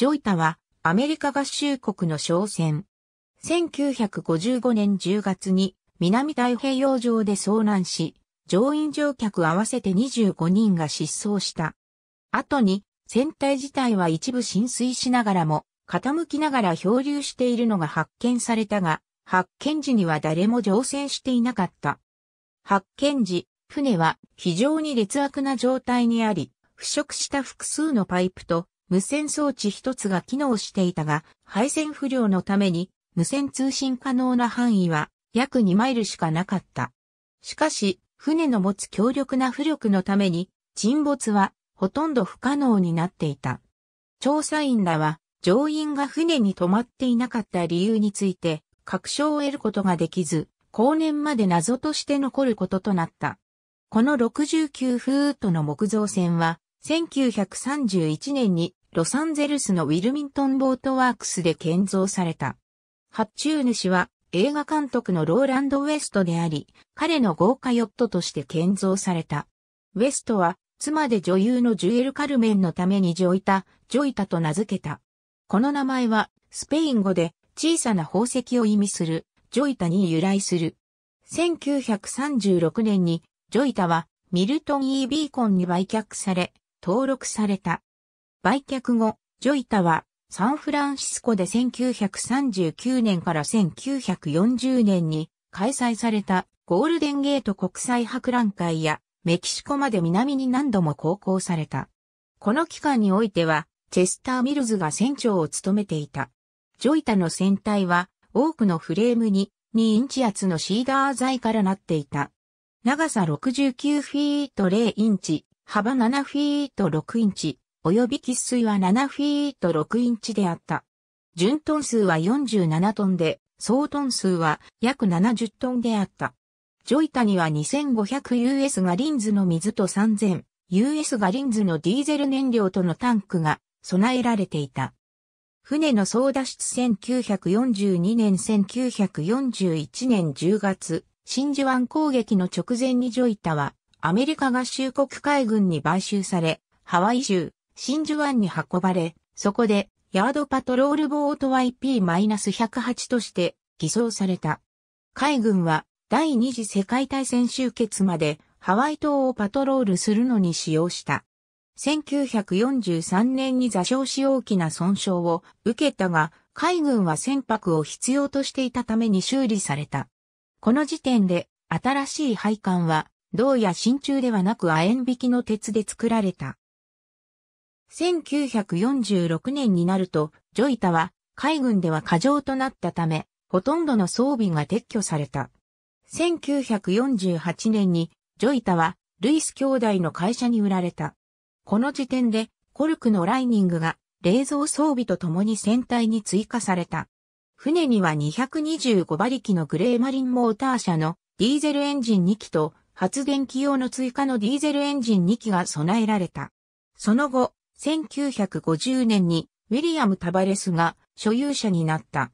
ジョイタはアメリカ合衆国の商船。1955年10月に南太平洋上で遭難し、乗員乗客合わせて25人が失踪した。後に船体自体は一部浸水しながらも傾きながら漂流しているのが発見されたが、発見時には誰も乗船していなかった。発見時、船は非常に劣悪な状態にあり、腐食した複数のパイプと無線装置一つが機能していたが、配線不良のために無線通信可能な範囲は約2マイルしかなかった。しかし、船の持つ強力な浮力のために沈没はほとんど不可能になっていた。調査員らは乗員が船に止まっていなかった理由について確証を得ることができず、後年まで謎として残ることとなった。この69フートの木造船は1931年にロサンゼルスのウィルミントンボートワークスで建造された。発注主は映画監督のローランド・ウェストであり、彼の豪華ヨットとして建造された。ウェストは妻で女優のジュエル・カルメンのためにジョイタ、ジョイタと名付けた。この名前はスペイン語で小さな宝石を意味するジョイタに由来する。1936年にジョイタはミルトン・イー・ビーコンに売却され、登録された。売却後、ジョイタはサンフランシスコで1939年から1940年に開催されたゴールデンゲート国際博覧会やメキシコまで南に何度も航行された。この期間においては、チェスター・ミルズが船長を務めていた。ジョイタの船体は多くのフレームに2インチ厚のシーダー材からなっていた。長さ69フィート0インチ、幅7フィート6インチ、及び喫水は7フィート6インチであった。純トン数は47トンで、総トン数は約70トンであった。ジョイタには 2500US ガリンズの水と 3000US ガリンズのディーゼル燃料とのタンクが備えられていた。船の総脱出1942年1941年10月、真珠湾攻撃の直前にジョイタはアメリカ合衆国海軍に買収され、ハワイ州真珠湾に運ばれ、そこで、ヤードパトロールボート YP-108 として偽装された。海軍は第二次世界大戦終結までハワイ島をパトロールするのに使用した。1943年に座礁し大きな損傷を受けたが、海軍は船舶を必要としていたために修理された。この時点で新しい配管は銅や真鍮ではなく亜鉛引きの鉄で作られた。1946年になると、ジョイタは海軍では過剰となったため、ほとんどの装備が撤去された。1948年にジョイタはルイス兄弟の会社に売られた。この時点でコルクのライニングが冷蔵装備と共に船体に追加された。船には225馬力のグレーマリンモーター車のディーゼルエンジン2機と発電機用の追加のディーゼルエンジン2機が備えられた。その後、1950年にウィリアム・タバレスが所有者になった。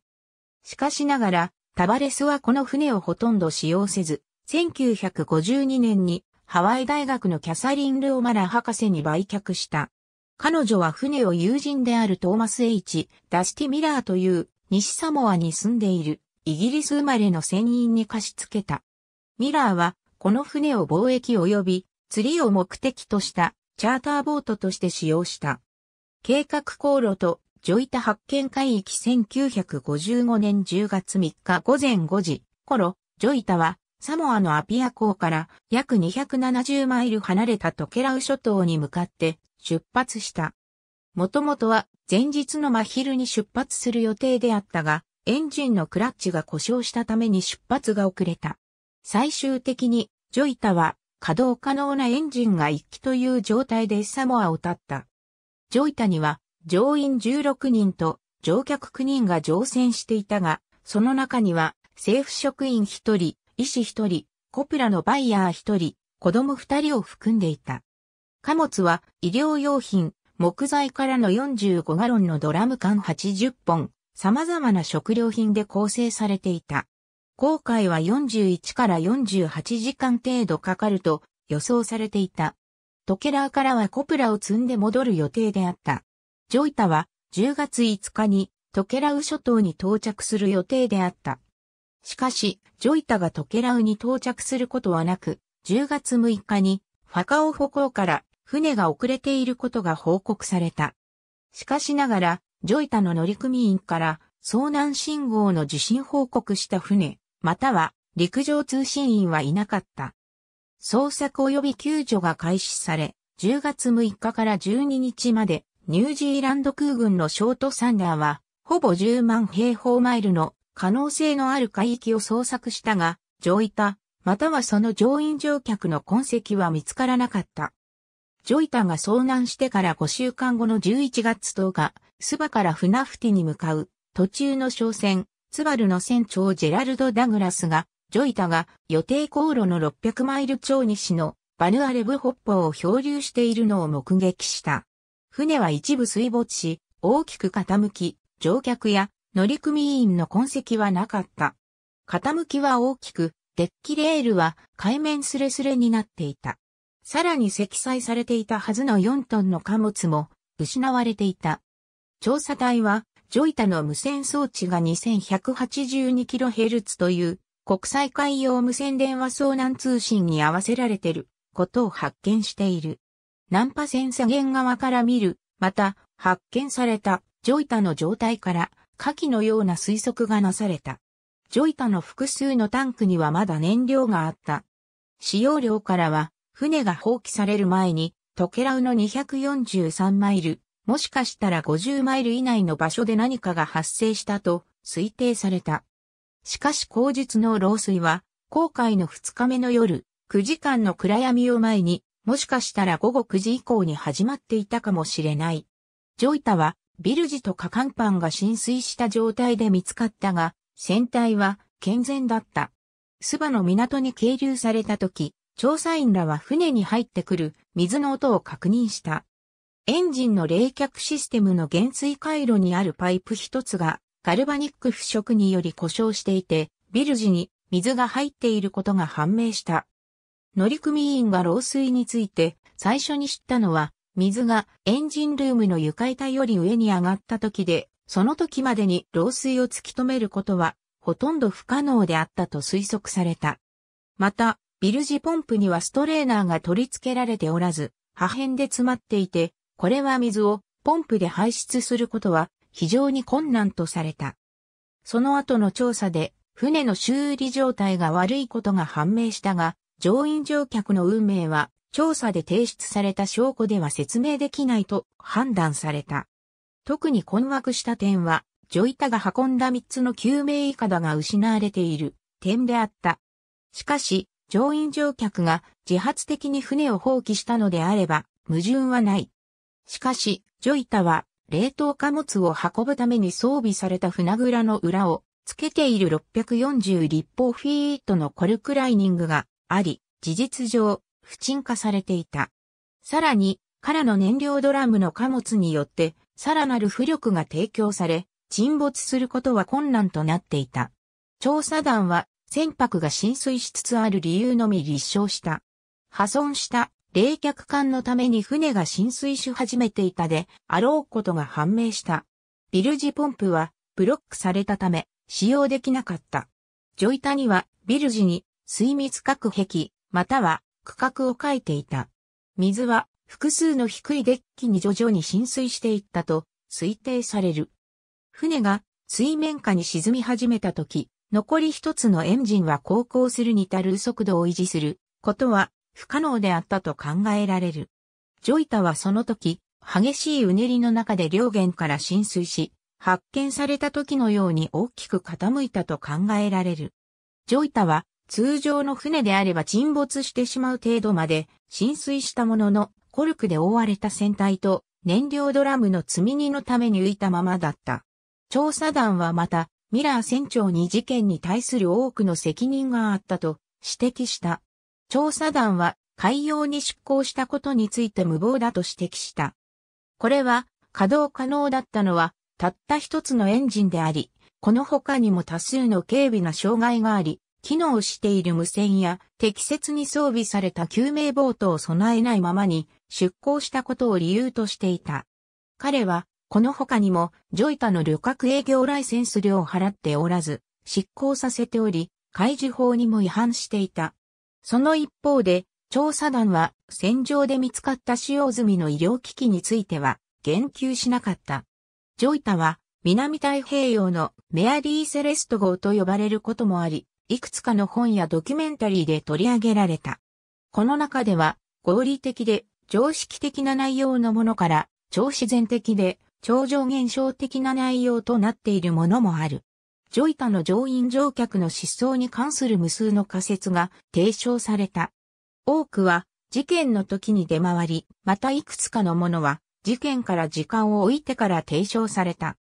しかしながら、タバレスはこの船をほとんど使用せず、1952年にハワイ大学のキャサリン・ルオマラ博士に売却した。彼女は船を友人であるトーマス・ H・ ダスティ・ミラーという西サモアに住んでいるイギリス生まれの船員に貸し付けた。ミラーはこの船を貿易及び釣りを目的としたチャーターボートとして使用した。計画航路とジョイタ発見海域1955年10月3日午前5時頃、ジョイタはサモアのアピア港から約270マイル離れたトケラウ諸島に向かって出発した。もともとは前日の真昼に出発する予定であったが、エンジンのクラッチが故障したために出発が遅れた。最終的にジョイタは稼働可能なエンジンが1機という状態でサモアを立った。イ板には乗員16人と乗客9人が乗船していたが、その中には政府職員1人、医師1人、コプラのバイヤー1人、子供2人を含んでいた。貨物は医療用品、木材からの45ガロンのドラム缶80本、様々な食料品で構成されていた。航海は41から48時間程度かかると予想されていた。トケラーからはコプラを積んで戻る予定であった。ジョイタは10月5日にトケラウ諸島に到着する予定であった。しかし、ジョイタがトケラウに到着することはなく、10月6日にファカオ歩港から船が遅れていることが報告された。しかしながら、ジョイタの乗組員から遭難信号の地震報告した船、または陸上通信員はいなかった。捜索及び救助が開始され、10月6日から12日まで、ニュージーランド空軍のショートサンダーは、ほぼ10万平方マイルの可能性のある海域を捜索したが、乗タ、またはその乗員乗客の痕跡は見つからなかった。ジョイタが遭難してから5週間後の11月10日、スバからフナフティに向かう途中の商船、ツバルの船長ジェラルド・ダグラスが、ジョイタが予定航路の600マイル超西のバヌアレブ北方を漂流しているのを目撃した。船は一部水没し、大きく傾き、乗客や乗組員の痕跡はなかった。傾きは大きく、デッキレールは海面スレスレになっていた。さらに積載されていたはずの4トンの貨物も失われていた。調査隊はジョイタの無線装置が 2182kHz という国際海洋無線電話遭難通信に合わせられていることを発見している。ン波線左舷側から見る、また発見されたジョイタの状態から下記のような推測がなされた。ジョイタの複数のタンクにはまだ燃料があった。使用量からは船が放棄される前にトケラウの243マイルもしかしたら50マイル以内の場所で何かが発生したと推定された。しかし後日の漏水は、航海の2日目の夜、9時間の暗闇を前に、もしかしたら午後9時以降に始まっていたかもしれない。ジョイタは、ビルジとカカンパンが浸水した状態で見つかったが、船体は健全だった。スバの港に係留された時、調査員らは船に入ってくる水の音を確認した。エンジンの冷却システムの減衰回路にあるパイプ一つがガルバニック腐食により故障していて、ビルジに水が入っていることが判明した。乗組員が漏水について最初に知ったのは、水がエンジンルームの床板より上に上がった時で、その時までに漏水を突き止めることはほとんど不可能であったと推測された。また、ビルジポンプにはストレーナーが取り付けられておらず、破片で詰まっていて、これは水をポンプで排出することは非常に困難とされた。その後の調査で、船の修理状態が悪いことが判明したが、乗員乗客の運命は、調査で提出された証拠では説明できないと判断された。特に困惑した点は、ジョイタが運んだ3つの救命いかだが失われている点であった。しかし、乗員乗客が自発的に船を放棄したのであれば、矛盾はない。しかし、ジョイタは、冷凍貨物を運ぶために装備された船蔵の裏を、つけている640立方フィートのコルクライニングがあり、事実上、不沈化されていた。さらに、空の燃料ドラムの貨物によって、さらなる浮力が提供され、沈没することは困難となっていた。調査団は、船舶が浸水しつつある理由のみ立証した。破損した冷却管のために船が浸水し始めていたであろうことが判明した。ビルジポンプはブロックされたため使用できなかった。ジョイタにはビルジに水密隔壁または区画を書いていた。水は複数の低いデッキに徐々に浸水していったと推定される。船が水面下に沈み始めた時、残り一つのエンジンは航行するに足る速度を維持することは不可能であったと考えられる。ジョイタはその時、激しいうねりの中で両舷から浸水し、発見された時のように大きく傾いたと考えられる。ジョイタは通常の船であれば沈没してしまう程度まで浸水したもののコルクで覆われた船体と燃料ドラムの積み荷のために浮いたままだった。調査団はまたミラー船長に事件に対する多くの責任があったと指摘した。調査団は海洋に出港したことについて無謀だと指摘した。これは稼働可能だったのはたった一つのエンジンであり、この他にも多数の軽微な障害があり、機能している無線や適切に装備された救命ボートを備えないままに出港したことを理由としていた。彼はこの他にもジョイタの旅客営業ライセンス料を払っておらず、執行させており、開示法にも違反していた。その一方で、調査団は戦場で見つかった使用済みの医療機器については言及しなかった。ジョイタは南太平洋のメアリー・セレスト号と呼ばれることもあり、いくつかの本やドキュメンタリーで取り上げられた。この中では合理的で常識的な内容のものから超自然的で超常現象的な内容となっているものもある。ジョイタの乗員乗客の失踪に関する無数の仮説が提唱された。多くは事件の時に出回り、またいくつかのものは事件から時間を置いてから提唱された。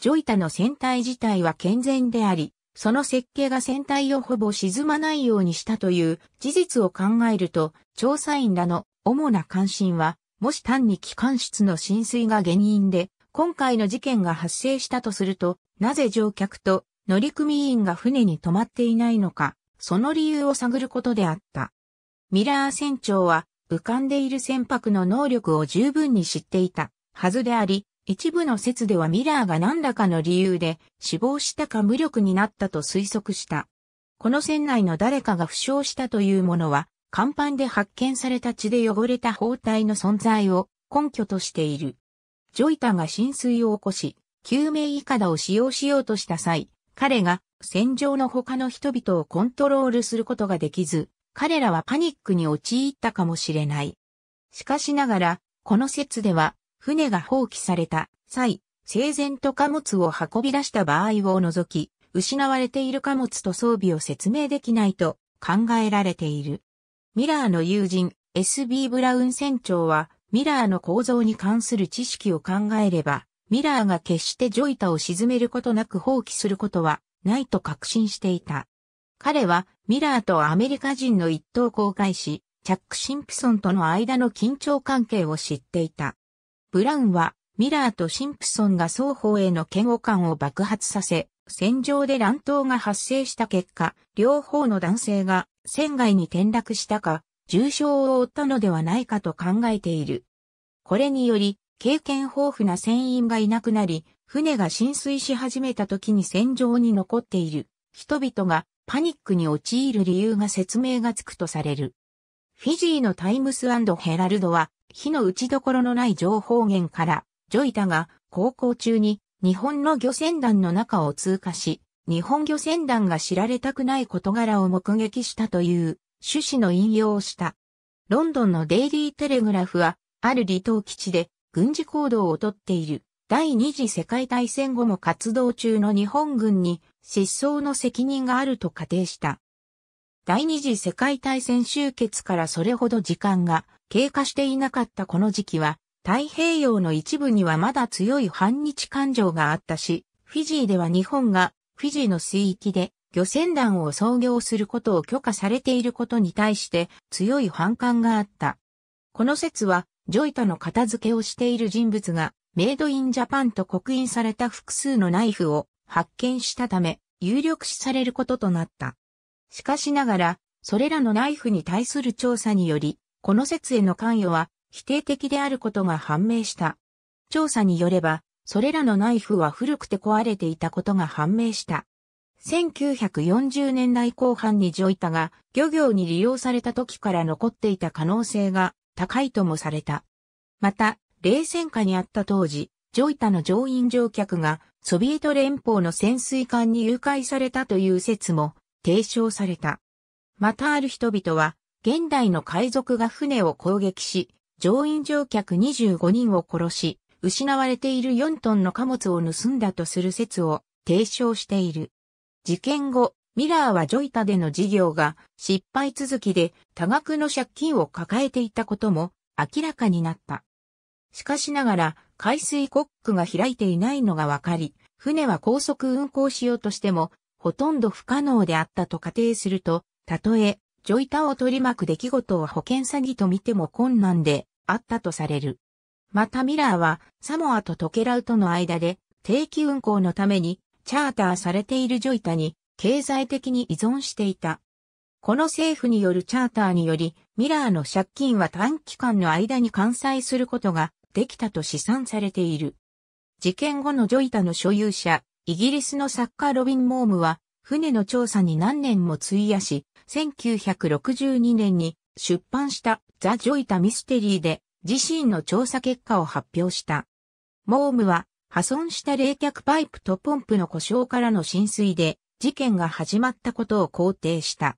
ジョイタの船体自体は健全であり、その設計が船体をほぼ沈まないようにしたという事実を考えると、調査員らの主な関心は、もし単に機関室の浸水が原因で今回の事件が発生したとすると、なぜ乗客と乗組員が船に泊まっていないのか、その理由を探ることであった。ミラー船長は、浮かんでいる船舶の能力を十分に知っていたはずであり、一部の説ではミラーが何らかの理由で死亡したか無力になったと推測した。この船内の誰かが負傷したというものは、甲板で発見された血で汚れた包帯の存在を根拠としている。ジョイタが浸水を起こし、救命いかだを使用しようとした際、彼が戦場の他の人々をコントロールすることができず、彼らはパニックに陥ったかもしれない。しかしながら、この説では、船が放棄された際、整然と貨物を運び出した場合を除き、失われている貨物と装備を説明できないと考えられている。ミラーの友人 S.B. ブラウン船長はミラーの構造に関する知識を考えれば、ミラーが決してジョイタを沈めることなく放棄することはないと確信していた。彼はミラーとアメリカ人の一等公開し、チャック・シンプソンとの間の緊張関係を知っていた。ブラウンはミラーとシンプソンが双方への嫌悪感を爆発させ、戦場で乱闘が発生した結果、両方の男性が船外に転落したか、重傷を負ったのではないかと考えている。これにより、経験豊富な船員がいなくなり、船が浸水し始めた時に船上に残っている人々がパニックに陥る理由が説明がつくとされる。フィジーのタイムスヘラルドは、火の打ちどころのない情報源から、ジョイタが航行中に日本の漁船団の中を通過し、日本漁船団が知られたくない事柄を目撃したという趣旨の引用をした。ロンドンのデイリー・テレグラフは、ある離島基地で軍事行動をとっている第二次世界大戦後も活動中の日本軍に失踪の責任があると仮定した。第二次世界大戦終結からそれほど時間が経過していなかったこの時期は、太平洋の一部にはまだ強い反日感情があったし、フィジーでは日本がフィジーの水域で漁船団を操業することを許可されていることに対して強い反感があった。この説は、ジョイタの片付けをしている人物が、メイドインジャパンと刻印された複数のナイフを発見したため、有力視されることとなった。しかしながら、それらのナイフに対する調査により、この説への関与は否定的であることが判明した。調査によれば、それらのナイフは古くて壊れていたことが判明した。1940年代後半にジョイタが漁業に利用された時から残っていた可能性が高いともされた。また、冷戦下にあった当時、ジョイタの乗員乗客がソビエト連邦の潜水艦に誘拐されたという説も提唱された。またある人々は、現代の海賊が船を攻撃し、乗員乗客25人を殺し、失われている4トンの貨物を盗んだとする説を提唱している。事件後、ミラーはジョイタでの事業が失敗続きで多額の借金を抱えていたことも明らかになった。しかしながら、海水コックが開いていないのがわかり、船は高速運航しようとしても、ほとんど不可能であったと仮定すると、たとえ、ジョイタを取り巻く出来事を保険詐欺と見ても困難であったとされる。またミラーは、サモアとトケラウとの間で、定期運航のために、チャーターされているジョイタに経済的に依存していた。この政府によるチャーターにより、ミラーの借金は短期間の間に完済することができたと試算されている。事件後のジョイタの所有者、イギリスの作家ロビン・モームは、船の調査に何年も費やし、1962年に出版したザ・ジョイタ・ミステリーで自身の調査結果を発表した。モームは破損した冷却パイプとポンプの故障からの浸水で事件が始まったことを肯定した。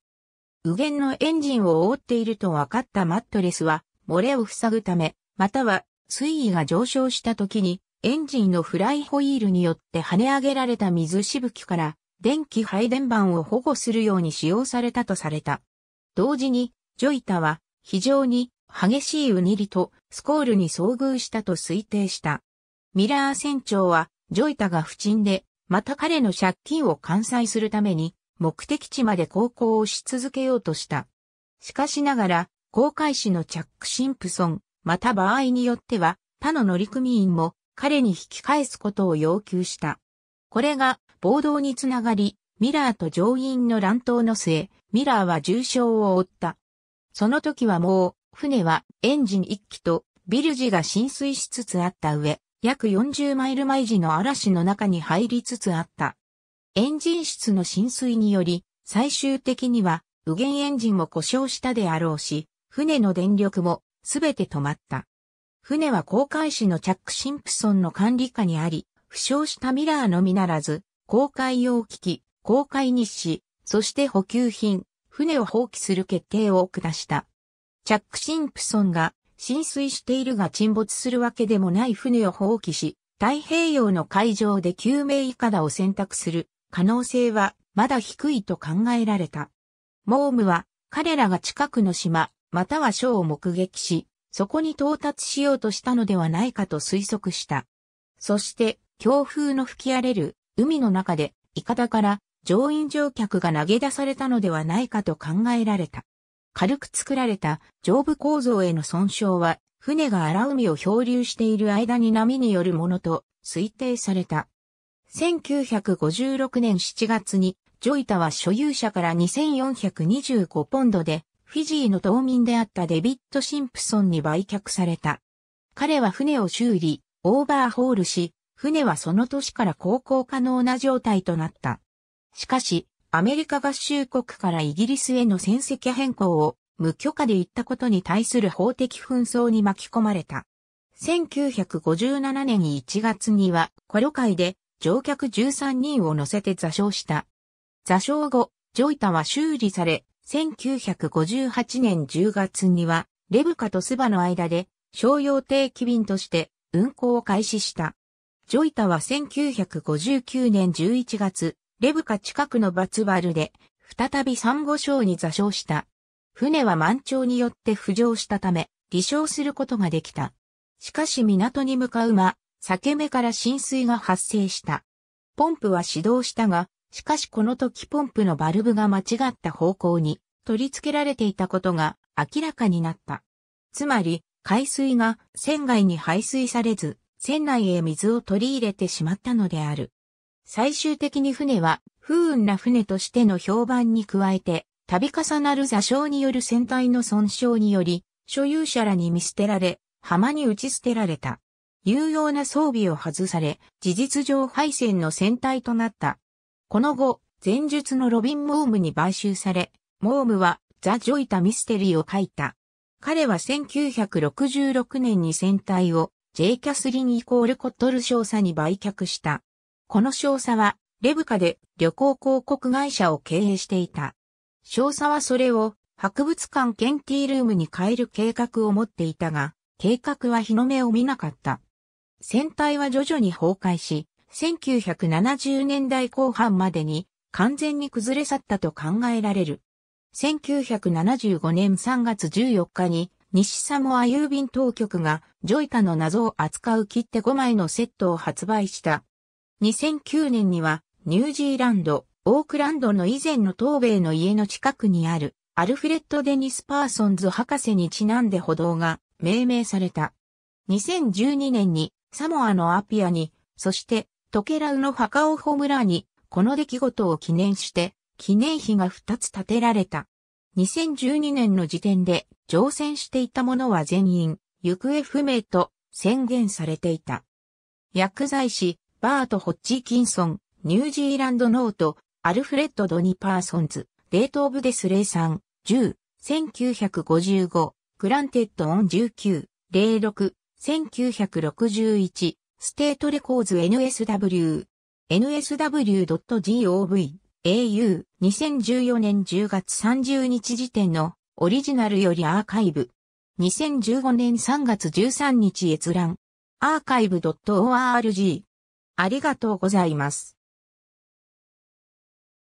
右舷のエンジンを覆っていると分かったマットレスは漏れを塞ぐため、または水位が上昇した時にエンジンのフライホイールによって跳ね上げられた水しぶきから電気配電盤を保護するように使用されたとされた。同時にジョイタは非常に激しいうにりとスコールに遭遇したと推定した。ミラー船長は、ジョイタが不沈で、また彼の借金を完済するために、目的地まで航行をし続けようとした。しかしながら、航海士のチャック・シンプソン、また場合によっては、他の乗組員も彼に引き返すことを要求した。これが暴動につながり、ミラーと乗員の乱闘の末、ミラーは重傷を負った。その時はもう、船はエンジン1機とビルジが浸水しつつあった上、約40マイル毎時の嵐の中に入りつつあった。エンジン室の浸水により、最終的には、右舷エンジンも故障したであろうし、船の電力もすべて止まった。船は航海士のチャック・シンプソンの管理下にあり、負傷したミラーのみならず、航海用機器、航海日誌、そして補給品、船を放棄する決定を下した。チャック・シンプソンが浸水しているが沈没するわけでもない船を放棄し、太平洋の海上で救命いかだを選択する可能性はまだ低いと考えられた。モームは彼らが近くの島、または章を目撃し、そこに到達しようとしたのではないかと推測した。そして、強風の吹き荒れる海の中で、イカダから乗員乗客が投げ出されたのではないかと考えられた。軽く作られた上部構造への損傷は、船が荒海を漂流している間に波によるものと推定された。1956年7月に、ジョイタは所有者から2425ポンドで、フィジーの島民であったデビッド・シンプソンに売却された。彼は船を修理、オーバーホールし、船はその年から航行可能な状態となった。しかし、アメリカ合衆国からイギリスへの戦績変更を無許可で行ったことに対する法的紛争に巻き込まれた。1957年1月には、コロ会で乗客13人を乗せて座礁した。座礁後、ジョイタは修理され、1958年10月には、レブカとスバの間で商用定期便として運航を開始した。ジョイタは1959年11月、レブカ近くのバツバルで、再びサンゴ礁に座礁した。船は満潮によって浮上したため、離礁することができた。しかし港に向かう間、裂け目から浸水が発生した。ポンプは始動したが、しかしこの時ポンプのバルブが間違った方向に取り付けられていたことが明らかになった。つまり、海水が船外に排水されず、船内へ水を取り入れてしまったのである。最終的に船は不運な船としての評判に加えて、度重なる座礁による船体の損傷により、所有者らに見捨てられ、浜に打ち捨てられた。有用な装備を外され、事実上敗戦の船体となった。この後、前述のロビン・モームに買収され、モームはザ・ジョイタ・ミステリーを書いた。彼は1966年に船体を J. キャスリン・イコール・コットル少佐に売却した。この少佐は、レブカで旅行広告会社を経営していた。少佐はそれを博物館ンティールームに変える計画を持っていたが、計画は日の目を見なかった。船体は徐々に崩壊し、1970年代後半までに完全に崩れ去ったと考えられる。1975年3月14日に西サモア郵便当局がジョイタの謎を扱う切手5枚のセットを発売した。2009年にはニュージーランド、オークランドの以前の東米の家の近くにあるアルフレッド・デニス・パーソンズ博士にちなんで歩道が命名された。2012年にサモアのアピアに、そしてトケラウの墓をカムラに、この出来事を記念して、記念碑が2つ建てられた。2012年の時点で乗船していた者は全員、行方不明と宣言されていた。薬剤師、バート・ホッチキンソン、ニュージーランドノート、アルフレッド・ドニ・パーソンズ、レート・オブ・デス・レイさん、10、1955、グランテッド・オン19、06、1961、ステート・レコーズ NSW、nsw.gov、au、2014年10月30日時点のオリジナルよりアーカイブ、2015年3月13日閲覧、archive.org ありがとうございます。